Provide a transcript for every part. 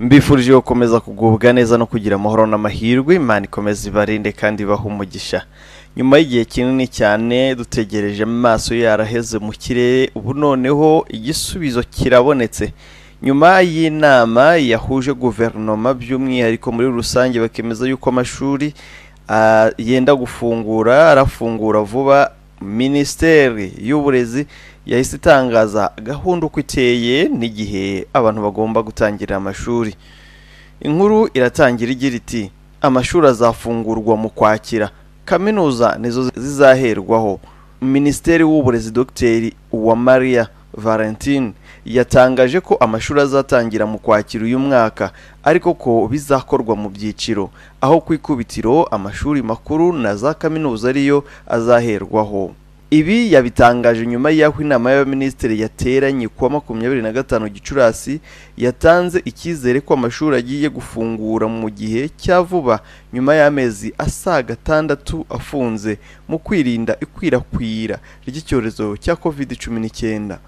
mbifurije gukomeza kugubwa neza no kugira amahoro n'amahirwe imana ikomeza ibarinde kandi ibaha umugisha nyuma y'igihe kinini cyane dutegereje amaso yaraheze mu kirere ubu noneho igisubizo kirabonetse nyuma y'inama yahuje guverinoma by'umwihariko muri rusange bakemeza yuko amashuri yenda gufungura arafungura vuba minisiteri y'uburezi yahise itangaza gahunda uko iteye n'igihe abantu bagomba gutangira amashuri inkuru iratangira igira iti amashuri azafungurwa mu kwakira kaminuza nizo zizaherwaho minisiteri w'uburezi dogiteri uwamariya valentine yatangaje ko amashuri azatangira mu kwakira uyu mwaka ariko ko bizakorwa mu byiciro aho ku ikubitiro amashuri makuru na za kaminuza ariyo azaherwaho ibi yabitangaje nyuma y'aho inama y'abaminisitiri yateranye kuwa makumyabiri na gatanu gicurasi yatanze icyizere ko amashuri agiye gufungura mu gihe cya vuba nyuma y'amezi asaga atandatu afunze mu kwirinda ikwirakwira ry'icyorezo cya covid cumi n'icyenda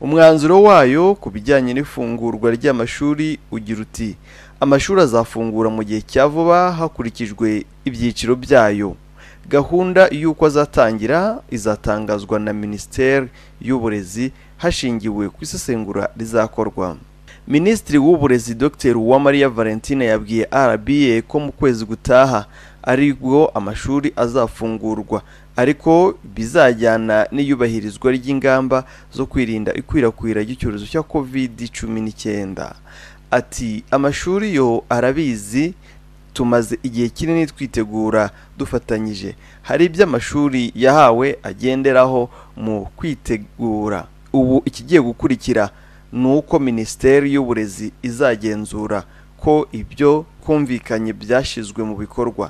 umwanzuro wayo ku bijyanye n'ifungurwa ry'amashuri ugira uti amashuri azafungura mu gihe cya vuba hakurikijwe ibyiciro byayo gahunda y'uko azatangira izatangazwa na minisiteri y'uburezi hashingiwe ku isesengura rizakorwa minisitiri w'uburezi dr uwamariya valentine yabwiye rba ko mu kwezi gutaha ari amashuri azafungurwa ariko bizajyana n'iyubahirizwa ry'ingamba zo kwirinda ikwirakwira ry'icyorezo cya covid cumi n'icyenda ati amashuri yo arabizi tumaze igihe kinini twitegura dufatanyije hari iby’amashuri yahawe agenderaho mu kwitegura ubu ikigiye gukurikira ni uko minisiteri y'uburezi izagenzura ko ibyo kumvikanye byashyizwe mu bikorwa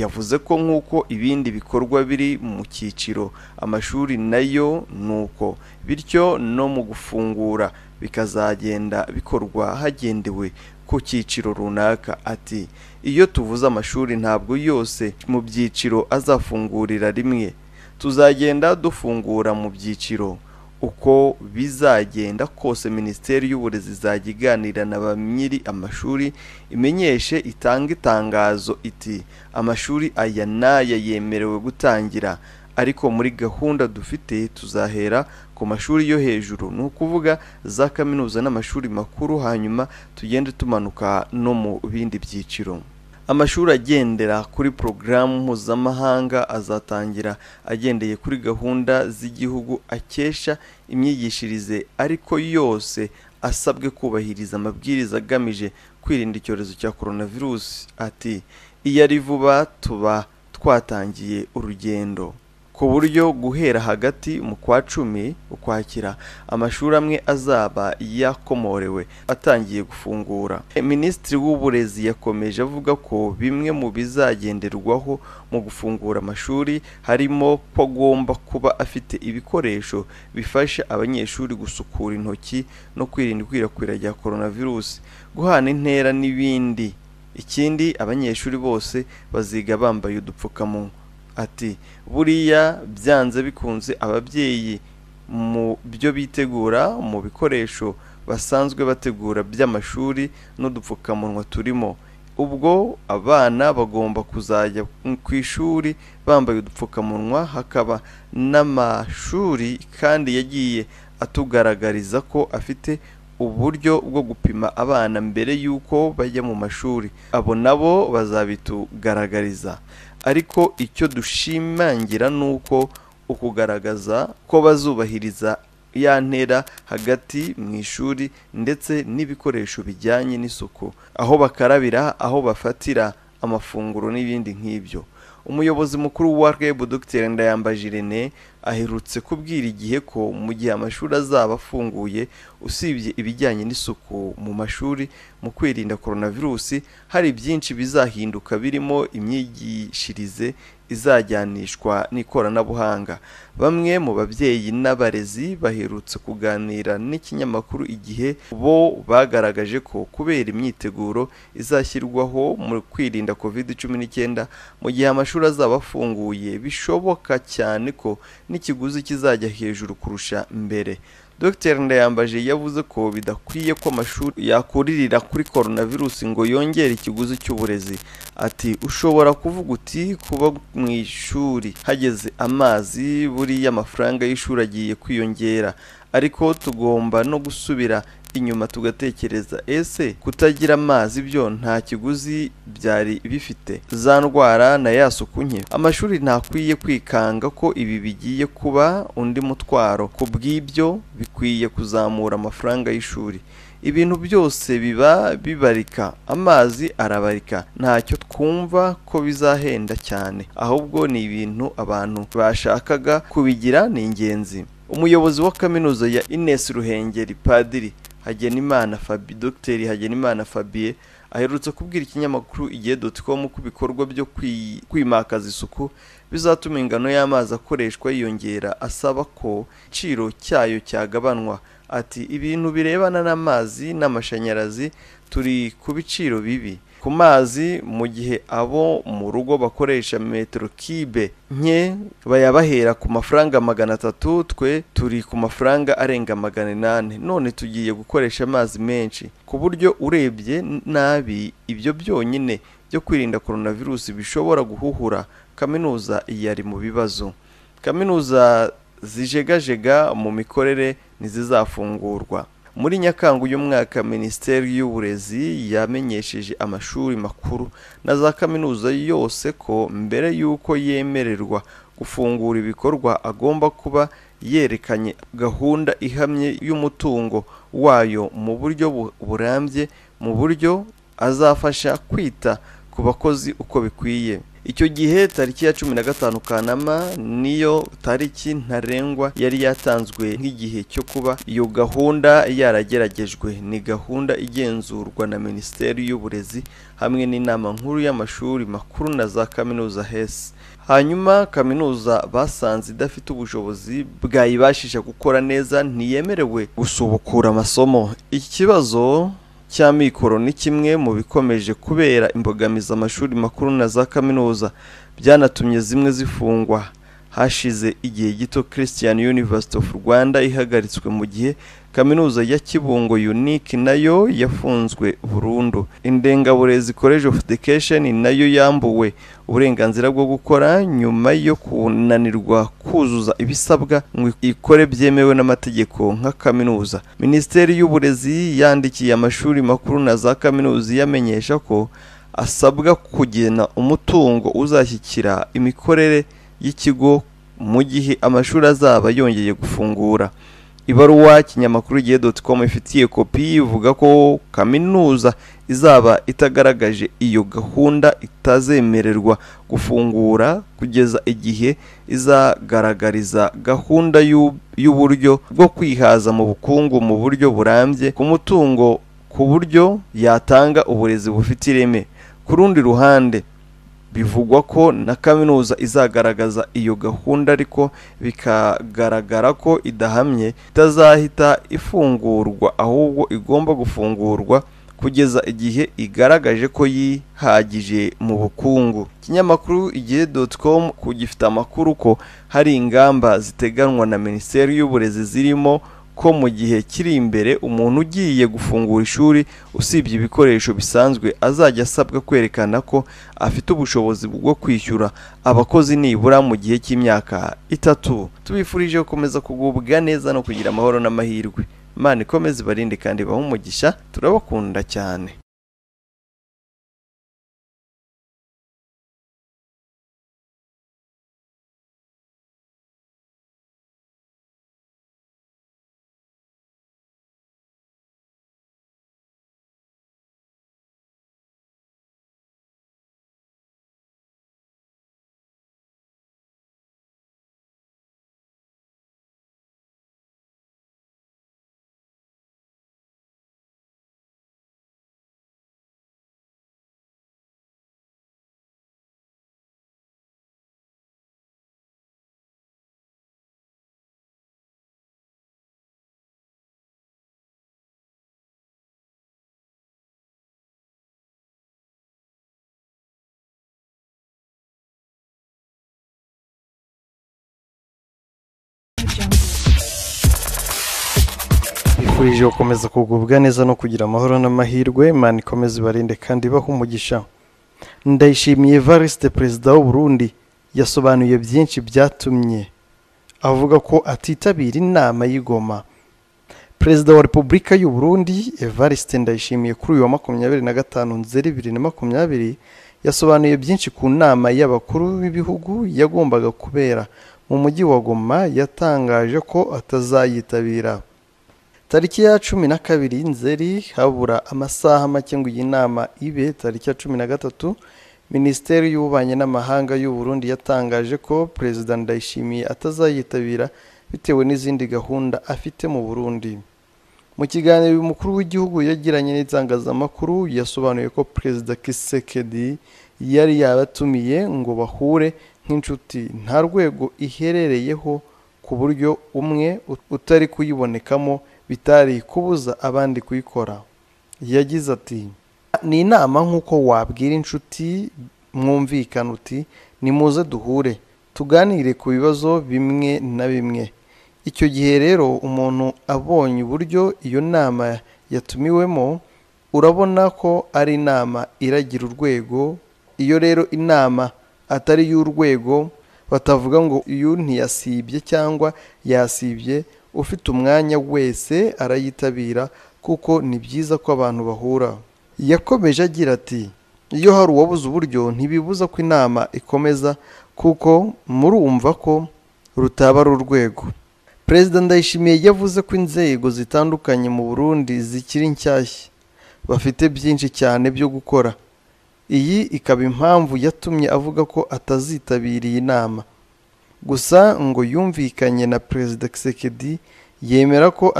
yavuze ko nk'uko ibindi bikorwa biri mu cyiciro amashuri nayo ni uko bityo no mu gufungura bikazagenda bikorwa hagendewe ku cyiciro runaka ati iyo tuvuze amashuri ntabwo yose mu byiciro azafungurira rimwe tuzagenda dufungura mu byiciro uko bizagenda kose minisiteri y'uburezi izajya iganira na ba nyiri amashuri imenyeshe itanga itangazo iti amashuri aya n'aya yemerewe gutangira ariko muri gahunda dufite tuzahera ku mashuri yo hejuru ni ukuvuga za kaminuza n'amashuri makuru hanyuma tugende tumanuka no mu bindi byiciro amashuri agendera kuri porogaramu mpuzamahanga azatangira agendeye kuri gahunda z'igihugu akesha imyigishirize ariko yose asabwe kubahiriza amabwiriza agamije kwirinda icyorezo cya coronavirus ati iyo ari vuba tuba twatangiye urugendo ku buryo guhera hagati mu kwa cumi ukwakira amashuri amwe azaba yakomorewe atangiye gufungura minisitiri w'uburezi yakomeje avuga ko bimwe mu bizagenderwaho mu gufungura amashuri harimo ko agomba kuba afite ibikoresho bifasha abanyeshuri gusukura intoki no kwirinda ikwirakwira rya coronavirus guhana intera n'ibindi ikindi abanyeshuri bose baziga bambaye udupfukamunwa ati buriya byanze bikunze ababyeyi mu byo bitegura mu bikoresho basanzwe bategura by'amashuri n'udupfukamunwa turimo ubwo abana bagomba kuzajya ku ishuri bambaye udupfukamunwa hakaba n'amashuri kandi yagiye atugaragariza ko afite uburyo bwo gupima abana mbere y'uko bajya mu mashuri abo nabo bazabitugaragariza ariko icyo dushimangira ni uko ukugaragaza ko bazubahiriza ya ntera hagati mu ishuri ndetse n'ibikoresho bijyanye n'isuku aho bakarabira aho bafatira amafunguro n'ibindi nk'ibyo umuyobozi mukuru wa reb dr ndayambaje irene aherutse kubwira igihe ko mu gihe amashuri azaba afunguye usibye ibijyanye n'isuku mu mashuri mu kwirinda coronavirus hari byinshi bizahinduka birimo imyigishirize izajyanishwa n'ikoranabuhanga bamwe mu babyeyi n'abarezi baherutse kuganira n'ikinyamakuru igihe bo bagaragaje ko kubera imyiteguro izashyirwaho mu kwirinda covid cumi n'icyenda mu gihe amashuri azaba afunguye bishoboka cyane ko n'ikiguzi kizajya hejuru kurusha mbere Dr Nda yavuze ko bidakwiye ko amashuri yakuririra kuri coronavirus ngo yongere ikiguzi cy'uburezi ati ushobora kuvuga uti kuba mu ishuri hageze amazi buriya amafaranga y'ishuri agiye kwiyongera ariko tugomba no gusubira inyuma tugatekereza ese kutagira amazi byo nta kiguzi byari bifite za ndwara na ya suku nke amashuri ntakwiye kwikanga ko ibi bigiye kuba undi mutwaro ku bw'ibyo bikwiye kuzamura amafaranga y'ishuri ibintu byose biba bibarika amazi arabarika ntacyo twumva ko bizahenda cyane ahubwo ni ibintu abantu bashakaga kubigira ni ingenzi umuyobozi wa kaminuza ya ines ruhengeri padiri hagenimana fabi dogiteri hagenimana fabien aherutse kubwira ikinyamakuru igihe doti com ko byo kwimakaza isuku bizatuma ingano y'amazi akoreshwa yiyongera asaba ko igiciro cyayo cyagabanywa ati ibintu birebana n'amazi n'amashanyarazi turi ku biciro bibi ku mazi mu gihe abo mu rugo bakoresha metero kibe nke bayabahera ku mafaranga magana atatu twe turi ku mafaranga arenga magana inani none tugiye gukoresha amazi menshi ku buryo urebye nabi ibyo byonyine byo kwirinda coronavirus bishobora guhuhura kaminuza yari mu bibazo kaminuza zijegajega mu mikorere ntizizafungurwa muri nyakanga uyu mwaka minisiteri y'uburezi yamenyesheje amashuri makuru na za kaminuza yose ko mbere y'uko yemererwa gufungura ibikorwa agomba kuba yerekanye gahunda ihamye y'umutungo wayo mu buryo burambye mu buryo azafasha kwita ku bakozi uko bikwiye icyo gihe tariki ya cumi na gatanu kanama niyo tariki ntarengwa yari yatanzwe nk'igihe cyo kuba iyo gahunda yarageragejwe ni gahunda igenzurwa na minisiteri y'uburezi hamwe n'inama nkuru y'amashuri makuru na za kaminuza hesi hanyuma kaminuza basanze idafite ubushobozi bwayibashije gukora neza ntiyemerewe gusubukura amasomo ikibazo cy'amikoro ni kimwe mu bikomeje kubera imbogamizi amashuri makuru na za kaminuza byanatumye zimwe zifungwa hashize igihe gito Christian University of Rwanda ihagaritswe mu gihe kaminuza ya kibungo unique nayo yafunzwe burundu indengaburezi college of education nayo yambuwe uburenganzira bwo gukora nyuma yo kunanirwa kuzuza ibisabwa ngo ikore byemewe n'amategeko nka kaminuza minisiteri y'uburezi yandikiye amashuri makuru na za kaminuza yamenyesha ko asabwa kugena umutungo uzashyikira imikorere y'ikigo mu gihe amashuri azaba yongeye gufungura ibaruwa kinyamakuru igihe doti komu ifitiye kopi ivuga ko kaminuza izaba itagaragaje iyo gahunda itazemererwa gufungura kugeza igihe izagaragariza gahunda y'uburyo bwo kwihaza mu bukungu mu buryo burambye ku mutungo ku buryo yatanga uburezi bufite ireme ku rundi ruhande bivugwa ko na kaminuza izagaragaza iyo gahunda ariko bikagaragara ko idahamye itazahita ifungurwa ahubwo igomba gufungurwa kugeza igihe igaragaje ko yihagije mu bukungu ikinyamakuru igihe com ku gifite amakuru ko hari ingamba ziteganywa na minisiteri y'uburezi zirimo ko mu gihe kiri imbere umuntu ugiye gufungura ishuri usibye ibikoresho bisanzwe azajya asabwa kwerekana ko afite ubushobozi bwo kwishyura abakozi nibura mu gihe cy'imyaka itatu tubifurije gukomeza kugubwa neza no kugira amahoro n'amahirwe imana ikomeze ibarinde kandi ibahe umugisha turabakunda cyane mbifurije gukomeza kugubwa neza no kugira amahoro n'amahirwe imana ikomeze ibarinde kandi ibahe umugisha ndayishimiye varisite perezida w'uburundi yasobanuye byinshi byatumye avuga ko atitabira inama y'igoma perezida wa repubulika y'u Burundi evariste ndayishimiye kuri uyu wa makumyabiri na gatanu nzeri bibiri na makumyabiri yasobanuye byinshi ku nama y'abakuru b'ibihugu yagombaga kubera mu mujyi wa goma yatangaje ko atazayitabira tariki ya cumi na kabiri nzeri habura amasaha make ngo iyi nama ibe tariki ya cumi na gatatu minisiteri y'ububanyi n'amahanga y'u Burundi yatangaje ko perezida ndayishimiye atazayitabira bitewe n'izindi gahunda afite mu burundi mu kiganiro Mukuru w'igihugu yagiranye n'itangazamakuru yasobanuye ko perezida kisekedi yari yabatumiye ngo bahure nk'inshuti nta rwego iherereyeho ku buryo umwe utari kuyibonekamo bitari kubuza abandi kuyikora yagize ati ni inama nk'uko wabwira inshuti mwumvikana uti nimuze duhure tuganire ku bibazo bimwe na bimwe icyo gihe rero umuntu abonye uburyo iyo nama yatumiwemo urabona ko ari inama iragira urwego iyo rero inama atari iy'urwego batavuga ngo uyu ntiyasibye cyangwa yasibye ufite umwanya wese arayitabira kuko ni byiza ko abantu bahura yakomeje agira ati iyo hari uwabuze uburyo ntibibuza ko inama ikomeza kuko murumva ko rutaba ari urwego perezida ndayishimiye yavuze ko inzego zitandukanye mu burundi zikiri nshyashya bafite byinshi cyane byo gukora iyi ikaba impamvu yatumye avuga ko atazitabira iyi nama gusa ngo yumvikanye na perezida Kisekedi yemera ko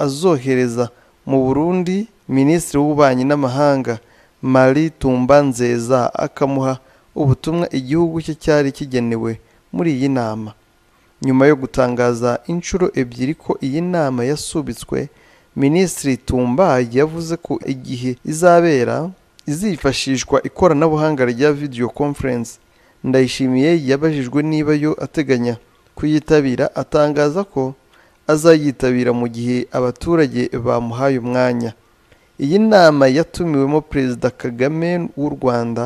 azohereza mu Burundi minisitiri w'ububanyi n'amahanga Marie Tumba Nzeza akamuha ubutumwa igihugu cye cyari kigenewe muri iyi nama nyuma yo gutangaza inshuro ebyiri ko iyi nama yasubitswe minisitiri Tumba yavuze ko igihe izabera izifashishwa ikoranabuhanga rya video ndayishimiye yabajijwe niba yo ateganya kuyitabira atangaza ko azayitabira mu gihe abaturage bamuhaye umwanya iyi nama yatumiwemo perezida kagame w'u rwanda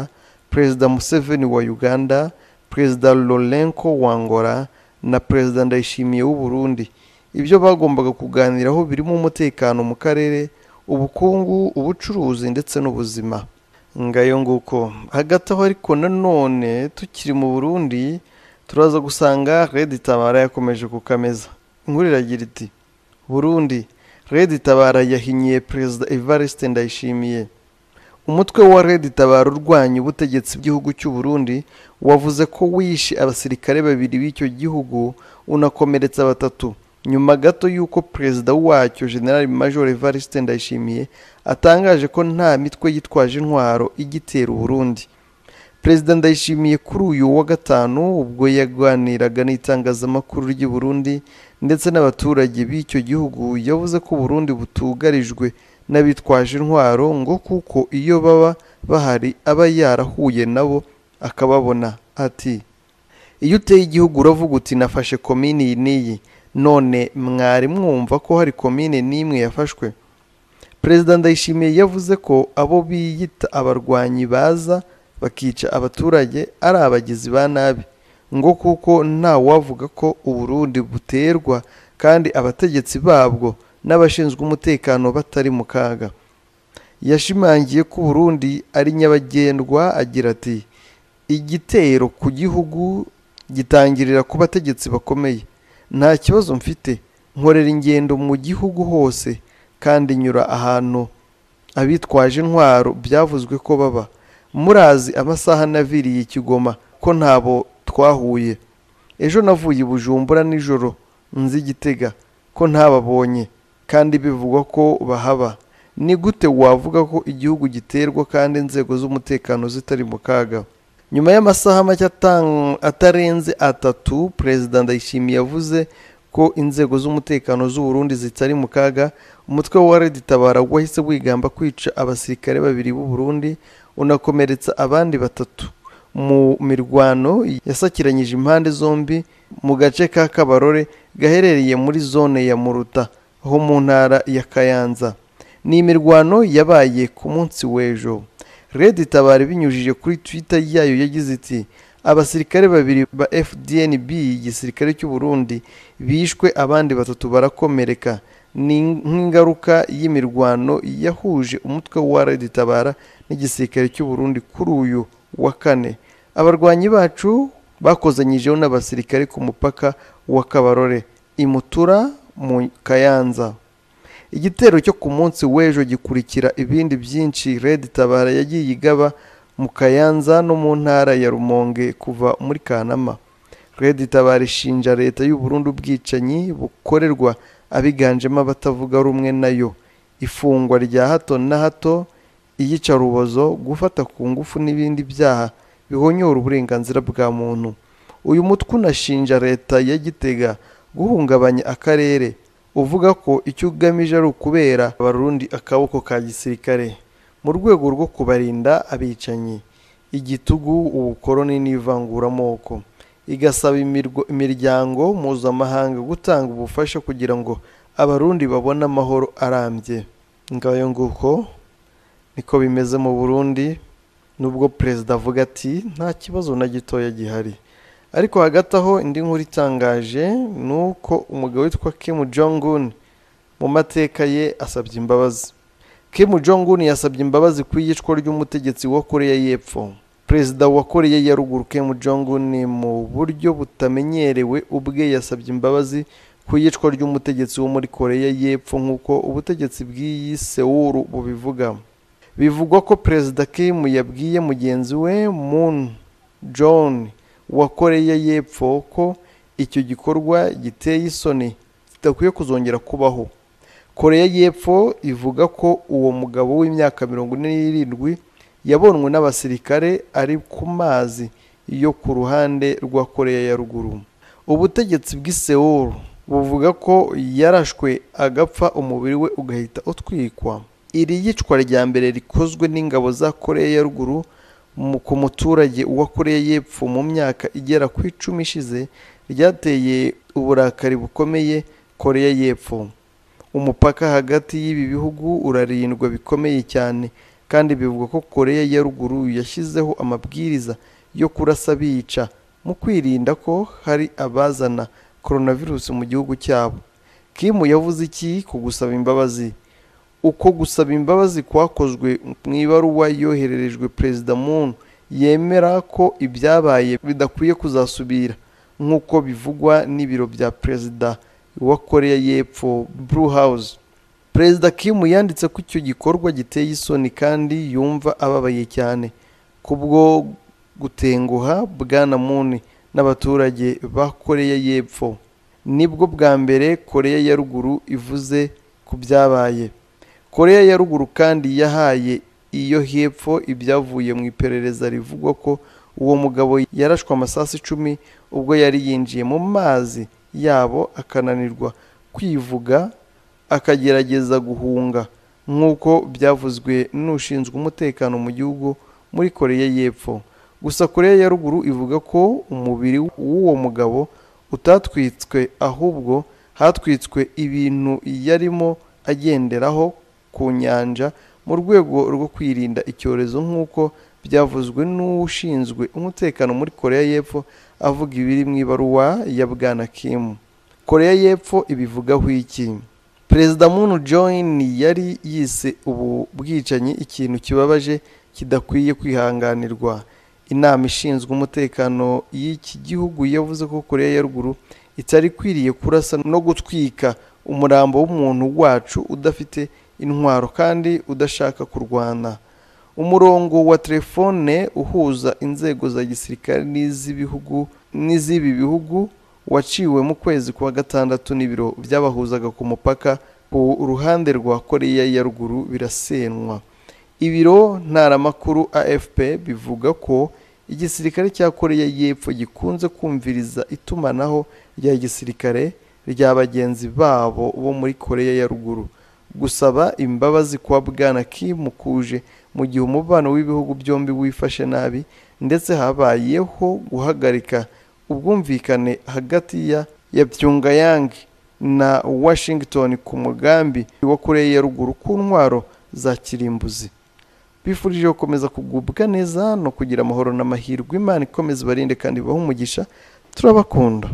perezida museveni wa uganda perezida lorenko wangora na perezida ndayishimiye w'uburundi ibyo bagombaga kuganiraho birimo umutekano mu karere ubukungu ubucuruzi ndetse n'ubuzima ngayo nguko hagati aho ariko nanone tukiri mu burundi turaza gusanga red tabara yakomeje kukameza inkuru iragira iti burundi red tabara yahinyiye perezida evariste ndayishimiye umutwe wa red tabara urwanya ubutegetsi bw'igihugu cy'u burundi wavuze ko wishe abasirikare babiri b'icyo gihugu unakomeretsa batatu nyuma gato y'uko perezida wacyo general major evariste ndayishimiye atangaje ko nta mitwe yitwaje intwaro igitera uburundi perezida ndayishimiye kuri uyu wa gatanu ubwo yaganiraga n'itangazamakuru ry'i burundi ndetse n'abaturage b'icyo gihugu yavuze ko burundi butugarijwe n'abitwaje intwaro ngo kuko iyo baba bahari aba yarahuye nabo akababona ati iyo uteye igihugu uravuga uti nafashe komini iyi n'iyi none mwari mwumva ko hari komine n'imwe yafashwe perezida ndayishimiye yavuze ko abo biyita abarwanyi baza bakica abaturage ari abagizi ba nabi ngo kuko nta wavuga ko uburundi buterwa kandi abategetsi babwo n'abashinzwe umutekano batari mu kaga yashimangiye ko uburundi ari nyabagendwa agira ati igitero ku gihugu gitangirira ku bategetsi bakomeye nta kibazo mfite nkorera ingendo mu gihugu hose kandi nyura ahantu abitwaje intwaro byavuzwe ko baba murazi amasaha naviriye ikigoma ko ntabo twahuye ejo navuye bujumbura nijoro nzi igitega ko ntababonye kandi bivugwa ko bahaba ni gute wavuga ko igihugu giterwa kandi inzego z'umutekano zitari mu kaga nyuma y'amasaha make atarenze atatu perezida ndayishimiye yavuze ko inzego z'umutekano z'u Burundi zitari mu kaga umutwe wa redi tabara wahise wigamba kwica abasirikare babiri b'u Burundi unakomeretsa abandi batatu mu mirwano yasakiranyije impande zombi mu gace ka kabarore gaherereye muri zone ya muruta ho mu ntara ya kayanza ni imirwano yabaye ku munsi w'ejo Red Tabari binyujije kuri Twitter yayo yagize iti abasirikare babiri ba FDNB igisirikare cy'u Burundi bishwe abandi batatu barakomereka ni nk'ingaruka y'imirwano yahuje umutwe wa Red Tabara n'igisirikare cy'u Burundi kuri uyu wa kane abarwanyi bacu bakozanyijeho n'abasirikare ku mupaka wa Kabarore imutura mu Kayanza igitero cyo ku munsi w'ejo gikurikira ibindi byinshi red tabara yagiye igaba mu kayanza no mu ntara ya rumonge kuva muri kanama red tabara ishinja leta y’uburundu ubwicanyi bukorerwa abiganjemo abatavuga rumwe nayo ifungwa rya hato na hato iyicarubozo gufata ku ngufu n'ibindi byaha bihonyora uburenganzira bwa muntu uyu mutwe unashinja leta ya gitega guhungabanya akarere uvuga ko icyo ugamije ari ukubera abarundi akaboko ka gisirikare mu rwego rwo kubarinda abicanyi igitugu ubukoroni n'ivanguramoko igasaba imiryango mpuzamahanga gutanga ubufasha kugira ngo abarundi babone amahoro arambye ngayo nguko niko bimeze mu burundi nubwo perezida avuga ati nta kibazo na gitoya gihari ariko hagati aho indi nkuru itangaje ni uko umugabo witwa Kim Jong-un mu mateka ye asabye imbabazi Kim Jong-un yasabye imbabazi ku iyicwa ry'umutegetsi wa koreya y'epfo perezida wa koreya ya ruguru Kim Jong-un mu buryo butamenyerewe ubwe yasabye imbabazi ku iyicwa ry'umutegetsi wo muri koreya y'epfo nk'uko ubutegetsi bw'iyi sewuru bubivuga bivugwa ko perezida Kim yabwiye mugenzi we Moon John wa koreya y'epfo ko icyo gikorwa giteye isoni kidakwiye kuzongera kubaho koreya y'epfo ivuga ko uwo mugabo w'imyaka mirongo ine n'irindwi yabonwe n'abasirikare ari ku mazi yo ku ruhande rwa koreya ya ruguru ubutegetsi bw'i Seoul buvuga ko yarashwe agapfa umubiri we ugahita utwikwa iri yicwa rya mbere rikozwe n'ingabo za koreya ya ruguru ku muturage uwa koreya y'epfo mu myaka igera ku icumi ishize ryateye uburakari bukomeye koreya y'epfo umupaka hagati y'ibi bihugu urarindwa bikomeye cyane kandi bivugwa ko koreya ya ruguru yashyizeho amabwiriza yo kurasa bica mu kwirinda ko hari abazana coronavirus mu gihugu cyabo Kimu yavuze iki ku gusaba imbabazi uko gusaba imbabazi kwakozwe mu ibaruwa yohererejwe perezida muntu yemera ko ibyabaye bidakwiye kuzasubira nk'uko bivugwa n'ibiro bya perezida wa koreya y'epfo blue perezida Kim yanditse ko icyo gikorwa giteye isoni kandi yumva ababaye cyane kubwo gutenguha bwana muni n'abaturage ba koreya y'epfo nibwo bwa mbere koreya ya ruguru ivuze ku byabaye koreya ya ruguru kandi yahaye iyo hepfo ibyavuye mu iperereza rivugwa ko uwo mugabo yarashwe amasasu icumi ubwo yari yinjiye mu mazi yabo akananirwa kwivuga akagerageza guhunga nk'uko byavuzwe n'ushinzwe umutekano mu gihugu muri koreya y'epfo gusa koreya ya ruguru ivuga ko umubiri w'uwo mugabo utatwitswe ahubwo hatwitswe ibintu yarimo agenderaho ku nyanja mu rwego rwo kwirinda icyorezo nk'uko byavuzwe n'ushinzwe umutekano muri koreya y'epfo avuga ibiri mu ibaruwa ya bwana Kim koreya y'epfo ibivugaho iki perezida muntu john yari yise ubu bwicanyi ikintu kibabaje kidakwiye kwihanganirwa inama ishinzwe umutekano y'iki gihugu yavuze ko koreya ya ruguru itari ikwiriye kurasa no gutwika umurambo w'umuntu wacu udafite intwaro kandi udashaka kurwana umurongo wa telefone uhuza inzego za gisirikare n'iz'ibihugu n'iz'ibi bihugu waciwe mu kwezi kwa gatandatu n'ibiro byabahuzaga ku mupaka ku ruhande rwa koreya ya ruguru birasenwa ibiro ntaramakuru afp bivuga ko igisirikare cya koreya y'epfo gikunze kumviriza itumanaho rya gisirikare rya bagenzi babo bo muri koreya ya ruguru gusaba imbabazi kwa bwana Kim kuje mu gihe umubano w'ibihugu byombi wifashe nabi ndetse habayeho guhagarika ubwumvikane hagati ya ya Pyongyang na Washington ku mugambi wa Korea ya ruguru ku ntwaro za kirimbuzi bifurije gukomeza kugubwa neza no kugira amahoro n'amahirwe imana ikomeza ibarinde kandi ibahe umugisha turabakunda